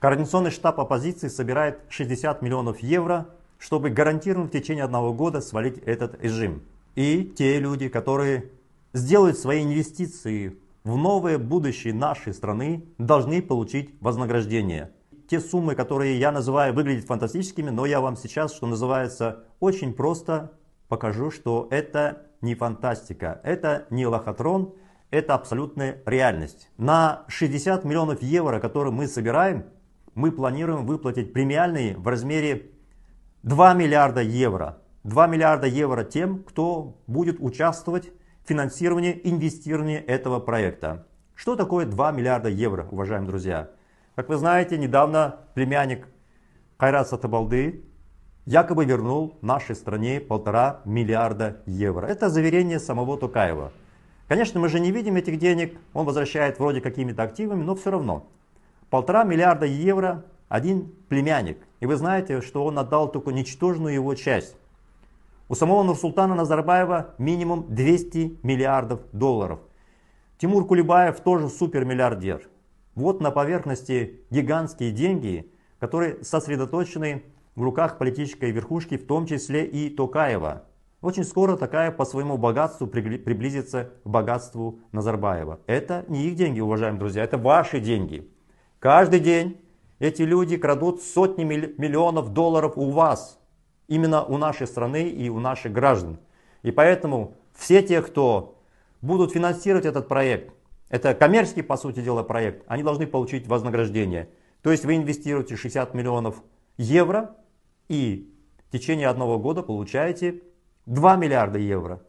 Координационный штаб оппозиции собирает 60 миллионов евро, чтобы гарантированно в течение одного года свалить этот режим. И те люди, которые сделают свои инвестиции в новое будущее нашей страны, должны получить вознаграждение. Те суммы, которые я называю, выглядят фантастическими, но я вам сейчас, что называется, очень просто покажу, что это не фантастика, это не лохотрон, это абсолютная реальность. На 60 миллионов евро, которые мы собираем, мы планируем выплатить премиальные в размере 2 миллиарда евро. 2 миллиарда евро тем, кто будет участвовать в финансировании, инвестировании этого проекта. Что такое 2 миллиарда евро, уважаемые друзья? Как вы знаете, недавно племянник Кайрат Сатабалды якобы вернул нашей стране полтора миллиарда евро. Это заверение самого Тукаева. Конечно, мы же не видим этих денег, он возвращает вроде какими-то активами, но все равно. Полтора миллиарда евро один племянник. И вы знаете, что он отдал только ничтожную его часть. У самого Нурсултана Назарбаева минимум 200 миллиардов долларов. Тимур Кулебаев тоже супермиллиардер. Вот на поверхности гигантские деньги, которые сосредоточены в руках политической верхушки, в том числе и Токаева. Очень скоро Токаев по своему богатству приблизится к богатству Назарбаева. Это не их деньги, уважаемые друзья, это ваши деньги. Каждый день эти люди крадут сотни миллионов долларов у вас, именно у нашей страны и у наших граждан. И поэтому все те, кто будут финансировать этот проект, это коммерческий, по сути дела, проект, они должны получить вознаграждение. То есть вы инвестируете 60 миллионов евро и в течение одного года получаете 2 миллиарда евро.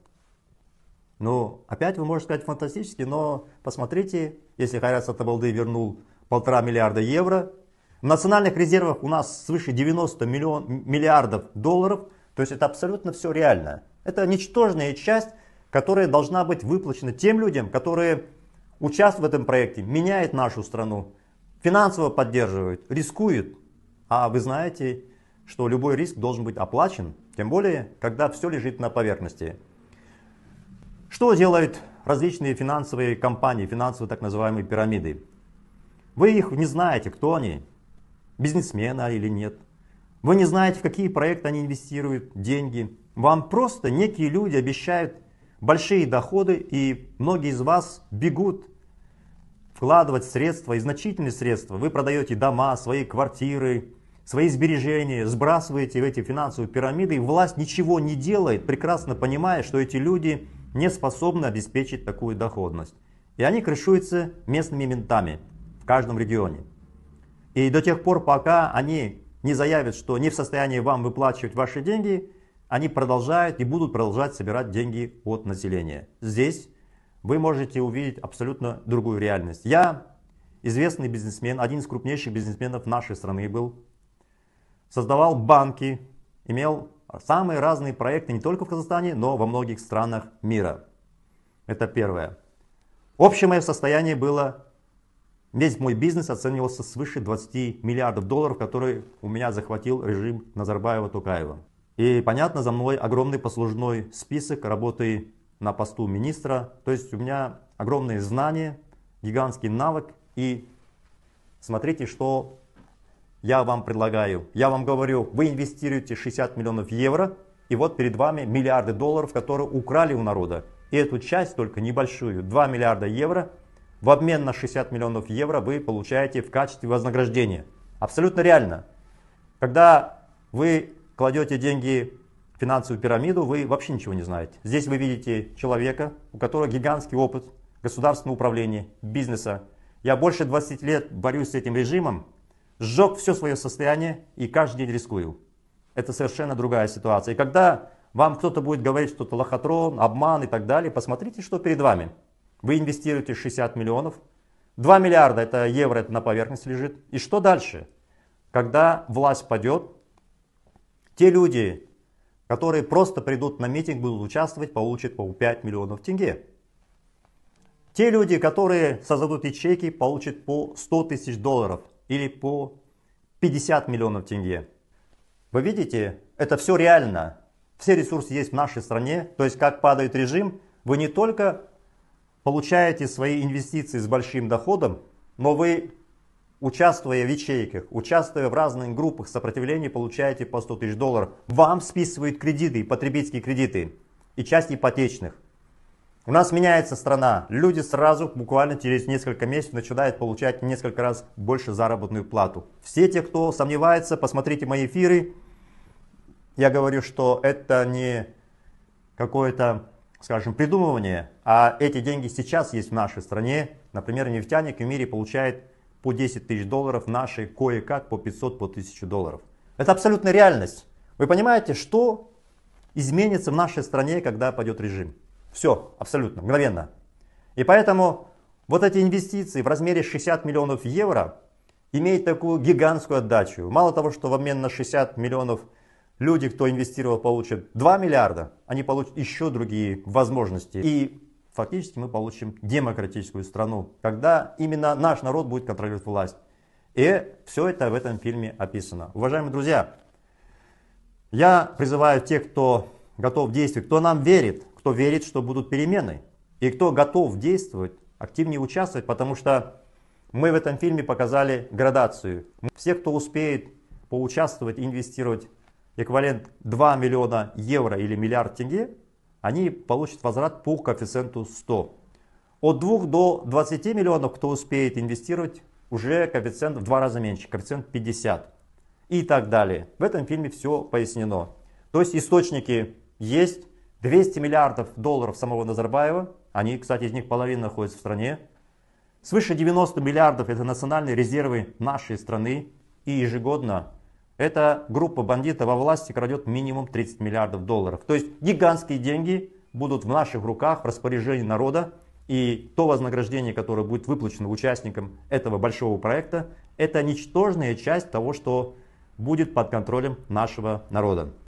Ну, опять вы можете сказать фантастически, но посмотрите, если Хайрат Сатабалды вернул полтора миллиарда евро. В национальных резервах у нас свыше 90 миллион, миллиардов долларов. То есть это абсолютно все реально. Это ничтожная часть, которая должна быть выплачена тем людям, которые участвуют в этом проекте, меняют нашу страну, финансово поддерживают, рискуют. А вы знаете, что любой риск должен быть оплачен, тем более, когда все лежит на поверхности. Что делают различные финансовые компании, финансовые так называемые пирамиды? Вы их не знаете, кто они, бизнесмены или нет. Вы не знаете, в какие проекты они инвестируют деньги. Вам просто некие люди обещают большие доходы, и многие из вас бегут вкладывать средства и значительные средства. Вы продаете дома, свои квартиры, свои сбережения, сбрасываете в эти финансовые пирамиды, и власть ничего не делает, прекрасно понимая, что эти люди не способны обеспечить такую доходность. И они крышуются местными ментами – каждом регионе. И до тех пор, пока они не заявят, что не в состоянии вам выплачивать ваши деньги, они продолжают и будут продолжать собирать деньги от населения. Здесь вы можете увидеть абсолютно другую реальность. Я известный бизнесмен, один из крупнейших бизнесменов нашей страны был, создавал банки, имел самые разные проекты не только в Казахстане, но во многих странах мира. Это первое. Общее мое состояние было Весь мой бизнес оценивался свыше 20 миллиардов долларов, которые у меня захватил режим Назарбаева-Тукаева. И, понятно, за мной огромный послужной список работы на посту министра. То есть у меня огромные знания, гигантский навык. И смотрите, что я вам предлагаю. Я вам говорю, вы инвестируете 60 миллионов евро, и вот перед вами миллиарды долларов, которые украли у народа. И эту часть только небольшую, 2 миллиарда евро, в обмен на 60 миллионов евро вы получаете в качестве вознаграждения. Абсолютно реально. Когда вы кладете деньги в финансовую пирамиду, вы вообще ничего не знаете. Здесь вы видите человека, у которого гигантский опыт государственного управления, бизнеса. Я больше 20 лет борюсь с этим режимом, сжег все свое состояние и каждый день рискую. Это совершенно другая ситуация. И когда вам кто-то будет говорить что это лохотрон, обман и так далее, посмотрите, что перед вами. Вы инвестируете 60 миллионов, 2 миллиарда это евро это на поверхность лежит. И что дальше? Когда власть падет, те люди, которые просто придут на митинг, будут участвовать, получат по 5 миллионов тенге. Те люди, которые создадут ячейки, получат по 100 тысяч долларов или по 50 миллионов тенге. Вы видите, это все реально. Все ресурсы есть в нашей стране. То есть как падает режим, вы не только получаете свои инвестиции с большим доходом, но вы, участвуя в ячейках, участвуя в разных группах сопротивления, получаете по 100 тысяч долларов. Вам списывают кредиты, потребительские кредиты и часть ипотечных. У нас меняется страна. Люди сразу, буквально через несколько месяцев, начинают получать несколько раз больше заработную плату. Все те, кто сомневается, посмотрите мои эфиры. Я говорю, что это не какое-то скажем, придумывание, а эти деньги сейчас есть в нашей стране, например, нефтяник в мире получает по 10 тысяч долларов, наши кое-как по 500, по 1000 долларов. Это абсолютная реальность. Вы понимаете, что изменится в нашей стране, когда пойдет режим? Все, абсолютно, мгновенно. И поэтому вот эти инвестиции в размере 60 миллионов евро имеют такую гигантскую отдачу. Мало того, что в обмен на 60 миллионов евро Люди, кто инвестировал, получат 2 миллиарда, они получат еще другие возможности. И фактически мы получим демократическую страну, когда именно наш народ будет контролировать власть. И все это в этом фильме описано. Уважаемые друзья, я призываю тех, кто готов действовать, кто нам верит, кто верит, что будут перемены, и кто готов действовать, активнее участвовать, потому что мы в этом фильме показали градацию. Все, кто успеет поучаствовать, инвестировать эквивалент 2 миллиона евро или миллиард тенге, они получат возврат по коэффициенту 100. От 2 до 20 миллионов, кто успеет инвестировать, уже коэффициент в два раза меньше, коэффициент 50 и так далее. В этом фильме все пояснено. То есть источники есть, 200 миллиардов долларов самого Назарбаева, они, кстати, из них половина находится в стране, свыше 90 миллиардов это национальные резервы нашей страны, и ежегодно эта группа бандитов во власти крадет минимум 30 миллиардов долларов. То есть гигантские деньги будут в наших руках, в распоряжении народа. И то вознаграждение, которое будет выплачено участникам этого большого проекта, это ничтожная часть того, что будет под контролем нашего народа.